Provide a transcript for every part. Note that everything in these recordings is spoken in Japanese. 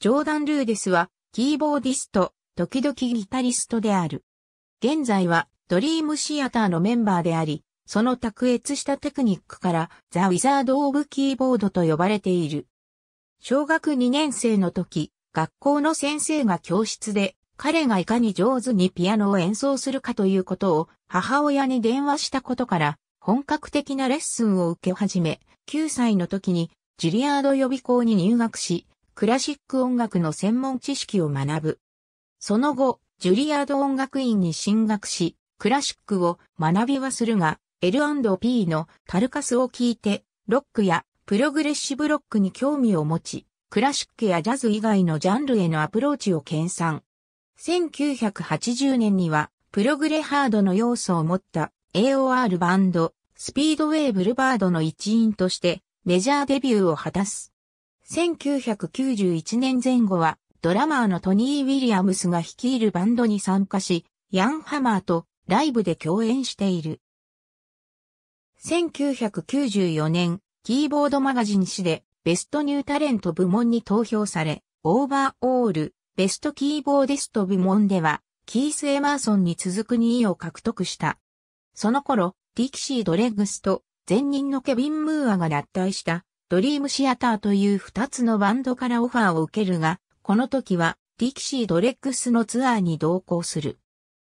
ジョーダン・ルーデスは、キーボーディスト、時々ギタリストである。現在は、ドリームシアターのメンバーであり、その卓越したテクニックから、ザ・ウィザード・オブ・キーボードと呼ばれている。小学2年生の時、学校の先生が教室で、彼がいかに上手にピアノを演奏するかということを、母親に電話したことから、本格的なレッスンを受け始め、9歳の時に、ジュリアード予備校に入学し、クラシック音楽の専門知識を学ぶ。その後、ジュリアード音楽院に進学し、クラシックを学びはするが、L&P のタルカスを聞いて、ロックやプログレッシブロックに興味を持ち、クラシックやジャズ以外のジャンルへのアプローチを研鑽。1980年には、プログレハードの要素を持った AOR バンド、スピードウェイブルバードの一員として、メジャーデビューを果たす。1991年前後は、ドラマーのトニー・ウィリアムスが率いるバンドに参加し、ヤン・ハマーとライブで共演している。1994年、キーボードマガジン誌でベストニュータレント部門に投票され、オーバーオール、ベストキーボーデスト部門では、キース・エマーソンに続く2位を獲得した。その頃、ディキシー・ドレッグスと前任のケビン・ムーアが脱退したドリームシアターという2つのバンドからオファーを受けるが、この時はディキシードレックスのツアーに同行する。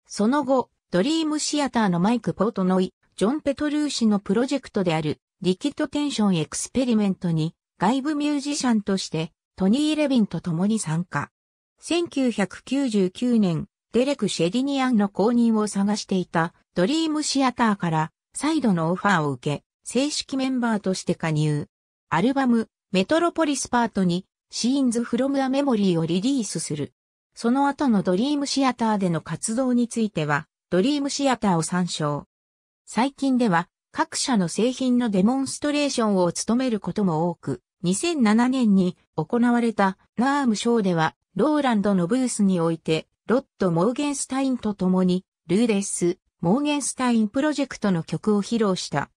その後、ドリームシアターのマイク・ポートノイ、ジョン・ペトルーシのプロジェクトであるリキッドテンションエクスペリメントに外部ミュージシャンとしてトニー・レビンと共に参加。1999年、デレク・シェディニアンの公認を探していたドリームシアターから再度のオファーを受け、正式メンバーとして加入。アルバム、メトロポリスパートに、シーンズ・フロム・ア・メモリーをリリースする。その後のドリームシアターでの活動については、ドリームシアターを参照。最近では、各社の製品のデモンストレーションを務めることも多く、2007年に行われたナームショーでは、ローランドのブースにおいて、ロッド・モーゲンスタインと共に、ルーデス・モーゲンスタインプロジェクトの曲を披露した。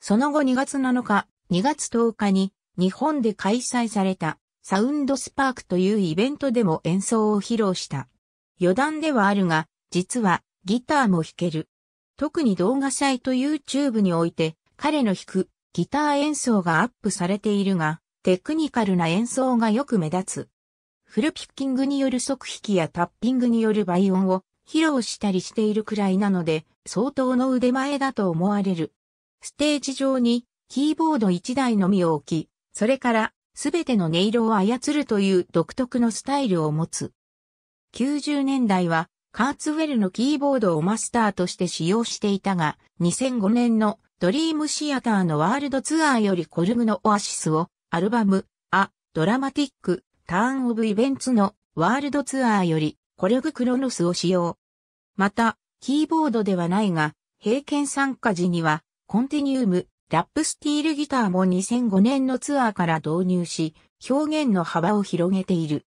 その後2月7日、2月10日に日本で開催されたサウンドスパークというイベントでも演奏を披露した。余談ではあるが、実はギターも弾ける。特に動画サイト YouTube において彼の弾くギター演奏がアップされているが、テクニカルな演奏がよく目立つ。フルピッキングによる即弾きやタッピングによる倍音を披露したりしているくらいなので、相当の腕前だと思われる。ステージ上にキーボード1台のみを置き、それからすべての音色を操るという独特のスタイルを持つ。90年代はカーツウェルのキーボードをマスターとして使用していたが、2005年のドリームシアターのワールドツアーよりコルムのオアシスをアルバム、ア、ドラマティック、ターンオブイベンツのワールドツアーよりコルグクロノスを使用。また、キーボードではないが、平均参加時には、コンティニウム、ラップスティールギターも2005年のツアーから導入し、表現の幅を広げている。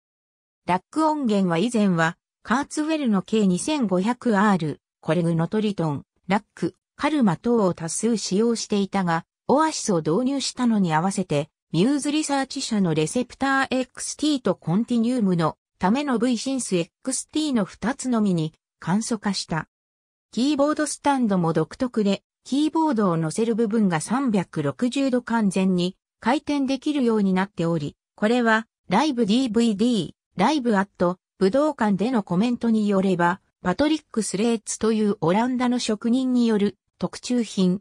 ラック音源は以前は、カーツウェルの計 2500R、コレグノトリトン、ラック、カルマ等を多数使用していたが、オアシスを導入したのに合わせて、ミューズリサーチ社のレセプター XT とコンティニウムのための V シンス XT の2つのみに簡素化した。キーボードスタンドも独特でキーボードを乗せる部分が360度完全に回転できるようになっており、これはライブ DVD、ライブアット、武道館でのコメントによれば、パトリック・スレーツというオランダの職人による特注品。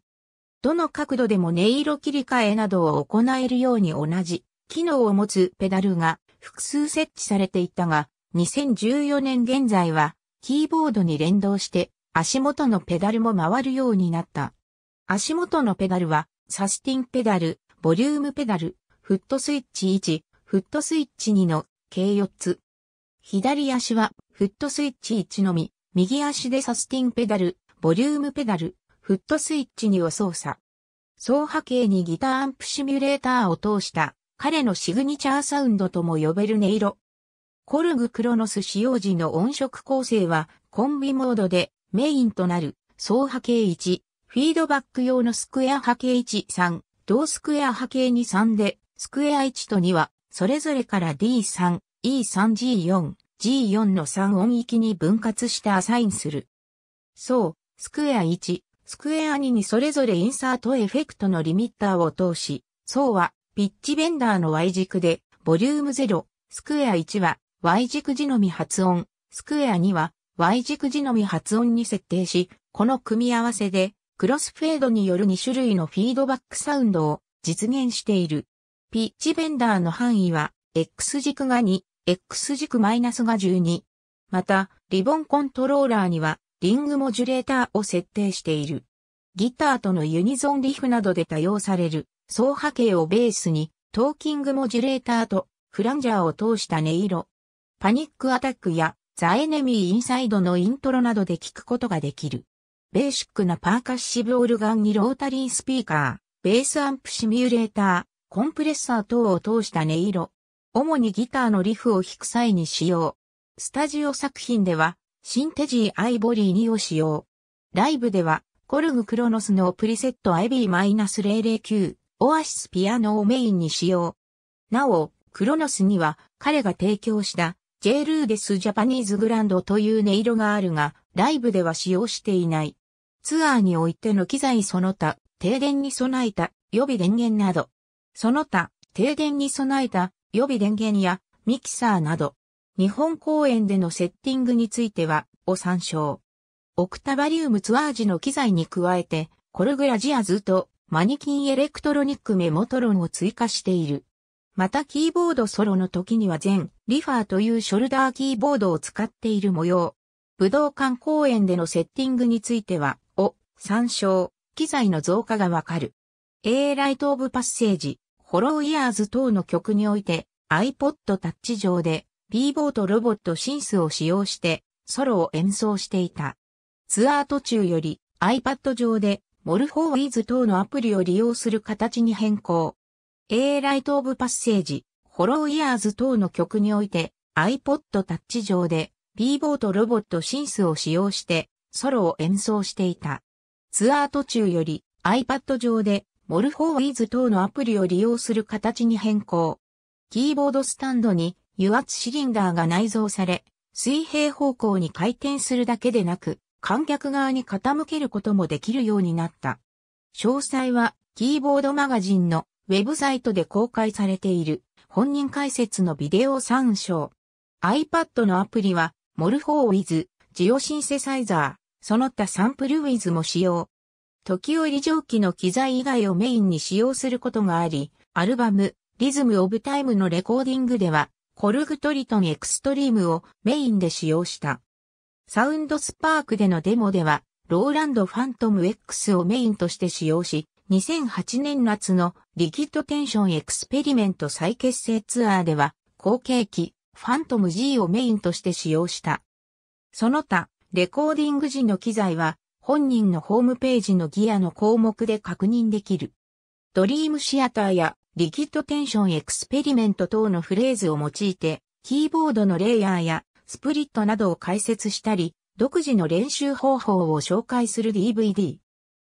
どの角度でも音色切り替えなどを行えるように同じ機能を持つペダルが複数設置されていたが、2014年現在はキーボードに連動して足元のペダルも回るようになった。足元のペダルは、サスティンペダル、ボリュームペダル、フットスイッチ1、フットスイッチ2の計4つ。左足はフットスイッチ1のみ、右足でサスティンペダル、ボリュームペダル、フットスイッチ2を操作。双波形にギターアンプシミュレーターを通した彼のシグニチャーサウンドとも呼べる音色。コルグクロノス使用時の音色構成はコンビモードでメインとなる、総波形1、フィードバック用のスクエア波形1、3、同スクエア波形2、3で、スクエア1と2は、それぞれから D3、E3、G4、G4 の3音域に分割してアサインする。そう、スクエア1、スクエア2にそれぞれインサートエフェクトのリミッターを通し、そうは、ピッチベンダーの Y 軸で、ボリューム0、スクエア1は、Y 軸時のみ発音、スクエア2は、Y 軸字のみ発音に設定し、この組み合わせで、クロスフェードによる2種類のフィードバックサウンドを実現している。ピッチベンダーの範囲は、X 軸が2、X 軸マイナスが12。また、リボンコントローラーには、リングモジュレーターを設定している。ギターとのユニゾンリフなどで多用される、総波形をベースに、トーキングモジュレーターと、フランジャーを通した音色。パニックアタックや、ザ・エネミー・インサイドのイントロなどで聞くことができる。ベーシックなパーカッシブオルガンにロータリースピーカー、ベースアンプシミュレーター、コンプレッサー等を通した音色。主にギターのリフを弾く際に使用。スタジオ作品では、シンテジー・アイボリー2を使用。ライブでは、コルグ・クロノスのプリセット IB-009、オアシスピアノをメインに使用。なお、クロノスには彼が提供した J ルーデスジャパニーズグランドという音色があるが、ライブでは使用していない。ツアーにおいての機材その他、停電に備えた予備電源など、その他、停電に備えた予備電源やミキサーなど、日本公演でのセッティングについては、を参照。オクタバリウムツアー時の機材に加えて、コルグラジアズとマニキンエレクトロニックメモトロンを追加している。またキーボードソロの時には全リファーというショルダーキーボードを使っている模様。武道館公演でのセッティングについては、を参照、機材の増加がわかる。A ライトオブパッセージ、ホローイヤーズ等の曲において iPod Touch 上で b ボートロボットシンスを使用してソロを演奏していた。ツアー途中より iPad 上でモルフォーイズ等のアプリを利用する形に変更。A ライトオブパッセージ、ホロ y イヤーズ等の曲において iPod Touch 上で b ボートロボットシンスを使用してソロを演奏していた。ツアー途中より iPad 上でモルフォーイズ等のアプリを利用する形に変更。キーボードスタンドに油圧シリンダーが内蔵され、水平方向に回転するだけでなく、観客側に傾けることもできるようになった。詳細はキーボードマガジンのウェブサイトで公開されている本人解説のビデオ参照。iPad のアプリは、モルフォーウィズ、ジオシンセサイザー、その他サンプルウィズも使用。時折蒸気の機材以外をメインに使用することがあり、アルバム、リズムオブタイムのレコーディングでは、コルグトリトンエクストリームをメインで使用した。サウンドスパークでのデモでは、ローランドファントム X をメインとして使用し、2008年夏のリキッドテンションエクスペリメント再結成ツアーでは、後継機、ファントム G をメインとして使用した。その他、レコーディング時の機材は、本人のホームページのギアの項目で確認できる。ドリームシアターやリキッドテンションエクスペリメント等のフレーズを用いて、キーボードのレイヤーやスプリットなどを解説したり、独自の練習方法を紹介する DVD。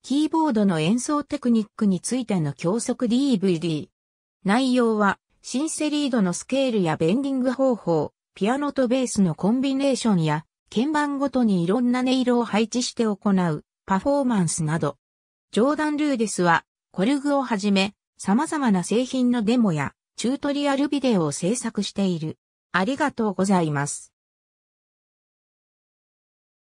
キーボードの演奏テクニックについての教則 DVD。内容は、シンセリードのスケールやベンディング方法、ピアノとベースのコンビネーションや、鍵盤ごとにいろんな音色を配置して行う、パフォーマンスなど。ジョーダン・ルーデスは、コルグをはじめ、様々な製品のデモや、チュートリアルビデオを制作している。ありがとうございます。